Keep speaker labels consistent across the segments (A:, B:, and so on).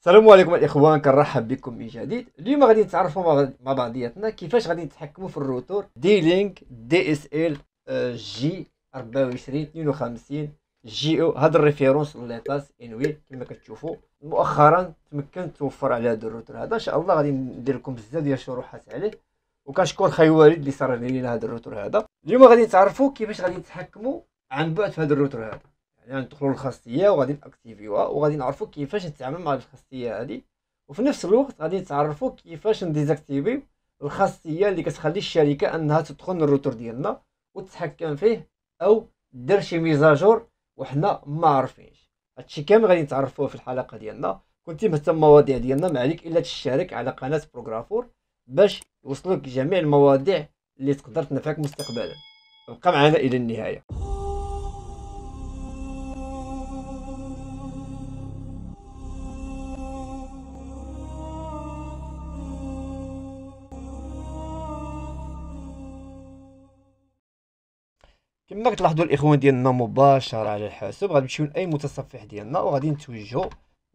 A: السلام عليكم الاخوان كنرحب بكم من جديد اليوم غادي نتعرفوا مع بعضياتنا كيفاش غادي نتحكموا في الروتور دي لينك دي اس ال جي 24 52 جي او هاد الريفيرونس ليطاس انوي كما كتشوفوا مؤخرا تمكنت توفر على هذا الروتور هذا ان شاء الله غادي ندير لكم بزاف ديال الشروحات عليه وكنشكر خي والد اللي صرف لينا هذا الروتور هذا اليوم غادي نتعرفوا كيفاش غادي نتحكموا عن بعد في هذا الروتور هذا يعني تدخلوا للخاصيه وغادي ناكتيفيوها وغادي نعرفوا كيفاش نتعامل مع الخاصيه هذه وفي نفس الوقت غادي تعرفوا كيفاش نديزاكتيفيو الخاصيه اللي كتخلي الشركه انها تدخل للروتور ديالنا وتتحكم فيه او دير شي ميزاجور وحنا ما عارفينش هادشي كامل غادي نتعرفوه في الحلقه ديالنا كنتي مهتم بالمواضيع ديالنا ما عليك الا تشترك على قناه بروغرافور باش يوصلك جميع المواضيع اللي تقدر تنفعك مستقبلا ابقى معنا الى النهايه كما كتلاحظوا الاخوان ديالنا مباشره على الحاسوب غادي نمشيو لاي متصفح ديالنا وغادي نتوجهوا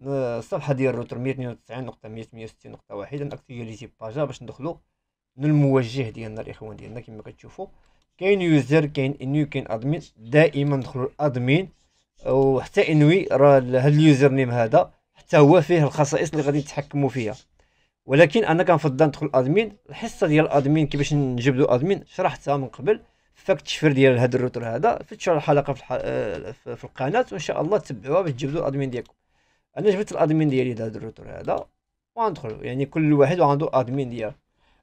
A: آه، الصفحه ديال الروتر 192.168.1 ناكتيفيليزي باجا باش ندخلوا للموجه ديالنا الاخوان ديالنا كما كتشوفوا كاين يوزر كاين انو كاين ادمين دائما ندخلوا الادمين وحتى انوي راه هاد اليوزر نيم هذا حتى هو فيه الخصائص اللي غادي نتحكموا فيها ولكن انا كنفضل ندخل الادمين الحصه ديال الادمين كيفاش نجبدوا ادمين شرحتها من قبل فك التشفير ديال هذا الروتر هذا فتشوا الحلقه في, الح... آه، في القناه وان شاء الله تبعوها باش تجبدوا الادمين ديالكم انا جبت الادمين ديالي لهذا الروتر هذا وغندخلوا يعني كل واحد عنده الادمين ديالو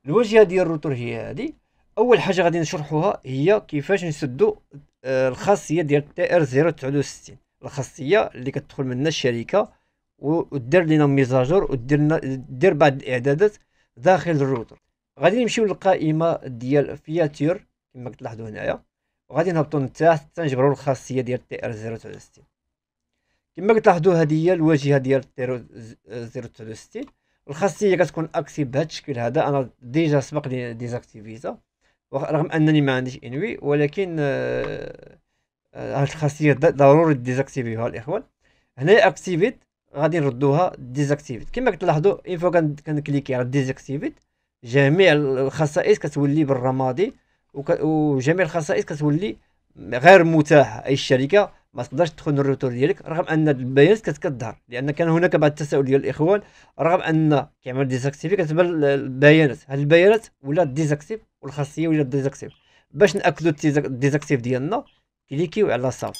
A: الواجهه ديال الروتر هي هذه اول حاجه غادي نشرحوها هي كيفاش نسدو آه، الخاصيه ديال تي ار 069 الخاصيه اللي كتدخل منها الشركه ودير لنا ميزاجور ودير دير بعض الاعدادات داخل الروتر غادي نمشيو للقائمه ديال فياتير كما كتلاحظوا هنايا وغادي نهبطوا لتحت حتى نجبروا الخاصيه ديال تي ار 069 كما كتلاحظوا هذه هي الواجهه ديال تي ار 069 الخاصيه كتكون اكتيف بهذا الشكل هذا انا ديجا سبق لي ديزاكتيفيزا رغم انني ما عنديش انوي ولكن آه، آه، هاد الخاصيه ضروري ديزاكتيفيوها الاخوان هنايا اكتيفيت غادي نردوها ديزاكتيفيت كما كتلاحظوا اين فوا كنكليكي على ديزاكتيفيت جميع الخصائص كتولي بالرمادي وجميع الخصائص كتولي غير متاحه اي الشركه ما تقدرش تدخل الروتور ديالك رغم ان البيانات كتظهر لان كان هناك بعض التساؤل ديال الاخوان رغم ان كيعمل ديزاكتيفي كتبان البيانات هاد البيانات ولا ديزاكتيف والخاصيه ولا ديزاكتيف باش ناكدوا الديزاكتيف ديالنا كليكيو على صاف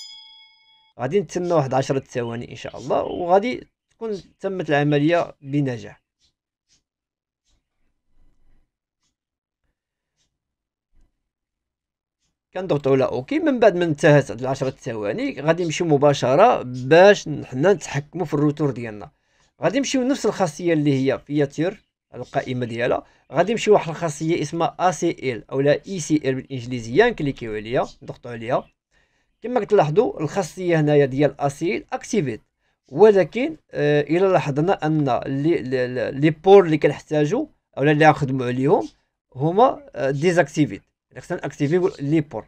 A: غادي نتسنى واحد 10 ثواني ان شاء الله وغادي تكون تمت العمليه بنجاح كنضغطوا على اوكي من بعد ما انتهت هاد 10 ثواني غادي نمشيو مباشره باش حنا نتحكموا في الروتور ديالنا غادي نمشيو نفس الخاصيه اللي هي في القائمه ديالها غادي نمشيو واحد الخاصيه اسمها اي سي ال اولا اي e سي ال بالانجليزيه نكليكيو عليها نضغطوا عليها كما كتلاحظوا الخاصيه هنايا ديال اي سي ال اكتيفيت ولكن آه الى لاحظنا ان لي بور اللي كنحتاجو اولا اللي غنخدموا عليهم هما ديزاكتيفيت آه، خصنا ناكتيفيو لي بور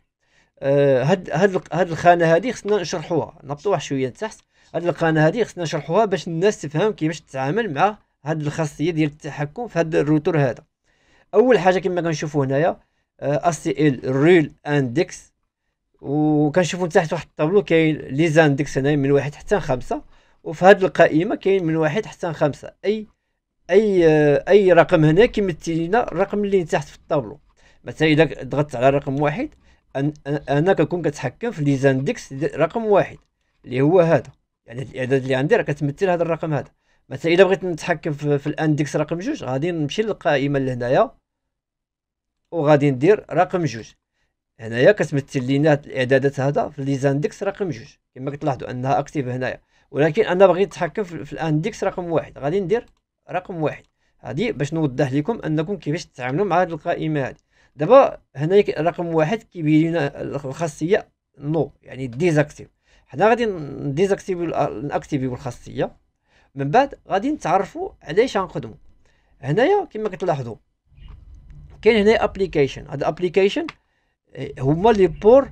A: آه، هاد هاد هاد الخانه هادي خصنا نشرحوها واحد شويه لتحت هاد القناه هادي خصنا نشرحوها باش الناس تفهم كيفاش تتعامل مع هاد الخاصيه ديال التحكم في هاد الروتور هذا اول حاجه كما كنشوفوا هنايا آه، اس تي ال ريل اندكس وكنشوفوا تحت واحد الطابلو كاين لي زاندكس هنا من واحد حتى خمسة وفي هاد القائمه كاين من واحد حتى خمسة اي اي آه، اي رقم هنا كيمثل لنا الرقم اللي تحت في الطابلو مثلا اذا ضغطت على رقم واحد انا كنكون كتحكم في لي رقم واحد اللي هو هذا يعني الاعداد اللي عندي راه كتمثل هذا الرقم هذا مثلا اذا بغيت نتحكم في, في الاندكس رقم جوج غادي نمشي للقائمه اللي هنايا وغادي ندير رقم جوج هنايا كتمثل لينا الاعدادات هذا في لي رقم جوج كما كتلاحظوا انها اكتيف هنايا ولكن انا بغيت نتحكم في, في الاندكس رقم واحد غادي ندير رقم واحد هذه باش نوضح لكم انكم كيفاش تتعاملوا مع هذه القائمه هذه دابا هنايا رقم واحد كيبين لنا الخاصيه نو يعني ديزاكتيف حنا غادي ديزاكتيف ناكتيفيو الخاصيه من بعد غادي نتعرفوا علاش غنخدموا هنايا كما كتلاحظوا كاين هنا ابليكيشن هذا ابليكيشن هما لي بور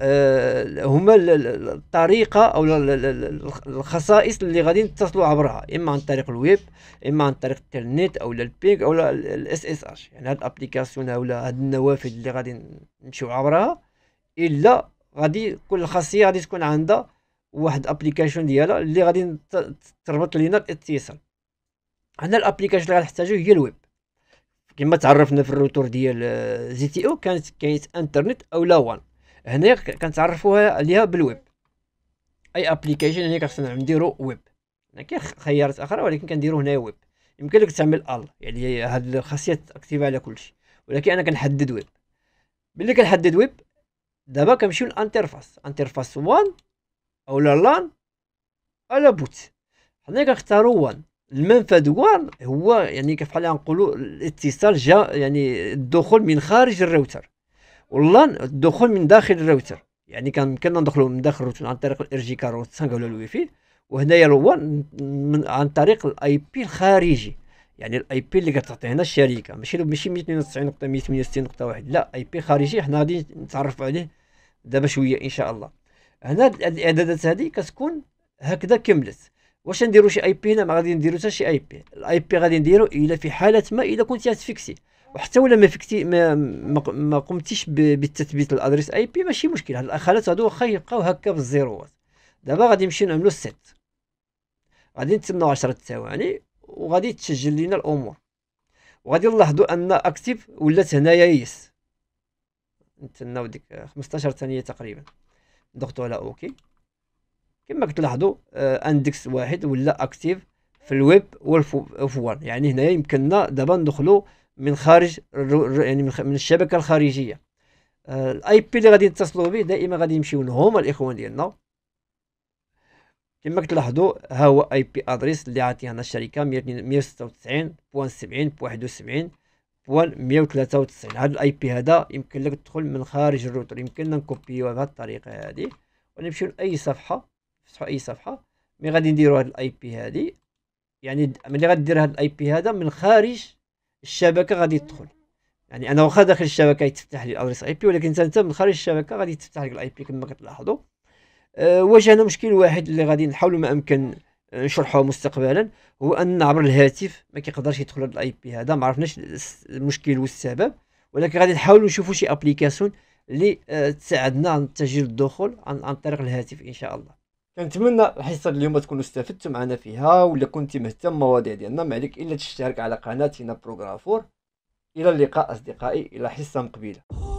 A: آه، هما الطريقه او الخصائص اللي غادي تتصلوا عبرها اما عن طريق الويب اما عن طريق الانترنت او البينغ او الاس اس اش يعني هاد الابليكاسيون او هاد النوافذ اللي غادي نمشيو عبرها الا غادي كل خاصيه غادي تكون عندها واحد ابليكاسيون ديالها اللي غادي تربط لينا الاتصال هنا الابليكاسيون اللي غنحتاجو هي الويب كما تعرفنا في الروتور ديال آه، زي تي او كانت كاينه انترنت او لا وان هنا كنتعرفوها عليها بالويب اي ابليكيشن هنا خصنا نديرو ويب انا كاين خيارات اخرى ولكن كنديرو هنا ويب يمكن لك تعمل ال يعني هاد الخاصيه اكتيفي على كلشي ولكن انا كنحدد ويب ملي كنحدد ويب دابا كنمشيو للانترفاس انترفاس 1 اولا لان اولا بوت حنا كنختارو 1 المنفذ 1 هو يعني كيف بحال نقولوا الاتصال جا يعني الدخول من خارج الراوتر واللان الدخول من داخل الراوتر يعني كان يمكننا ندخلوا من داخل الراوتر عن طريق الار جي 45 ولا الواي فاي وهنايا من عن طريق الاي بي الخارجي يعني الاي بي اللي كتعطي هنا الشركه ماشي ماشي نقطه نقطه واحد لا اي بي خارجي حنا غادي نتعرف عليه دابا شويه ان شاء الله هنا الاعدادات هذه كتكون هكذا كملت واش نديرو شي اي بي هنا ما غادي نديرو حتى شي اي بي الاي بي غادي نديرو الا في حاله ما اذا كنت تفيكسي وحتى ولا ما فكتي ما, ما قمتيش بتثبيت الادريس اي بي ماشي مشكل هاد الاخالات هادو واخا يبقاو هكا بالزيروات دابا غادي نمشيو نعملو السيت غادي نتسناو 10 ثواني وغادي تسجل لينا الامور وغادي نلاحظوا ان اكتيف ولات هنايا يس نتسناو ديك 15 ثانيه تقريبا نضغطوا على اوكي كما كتلاحظوا آه، اندكس واحد ولا اكتيف في الويب والفوان يعني هنايا يمكننا دابا ندخلوا من خارج يعني من الشبكه الخارجيه الاي آه، بي اللي غادي يتصلوا به دائما غادي يمشيو لهم الاخوان ديالنا كما كتلاحظوا ها هو اي بي ادريس اللي عاطيها لنا الشركه 196.70.71 193 هذا الاي بي هذا يمكن لك تدخل من خارج الروتر يمكن نكوبيوها بهذه الطريقه هذه ونمشيو لاي صفحه نفتحوا اي صفحه مي غادي نديروا هذا الاي بي هذه يعني ملي دير هذا الاي بي هذا من خارج الشبكه غادي تدخل يعني انا واخا داخل الشبكه يتفتح لي الادريس اي بي ولكن انت, من خارج الشبكه غادي تفتح لك الاي بي كما كتلاحظوا أه واجهنا مشكل واحد اللي غادي نحاولوا ما امكن نشرحه مستقبلا هو ان عبر الهاتف ما كيقدرش يدخل هذا الاي بي هذا ما عرفناش المشكل والسبب ولكن غادي نحاولوا نشوفوا شي ابليكاسيون اللي أه، تساعدنا تساعدنا تسجيل الدخول عن, عن طريق الهاتف ان شاء الله كنتمنى الحصه اليوم تكونوا استفدتوا معنا فيها ولا كنتي مهتم بالمواضيع ديالنا ما عليك الا تشترك على قناتنا بروغرافور الى اللقاء اصدقائي الى حصه مقبله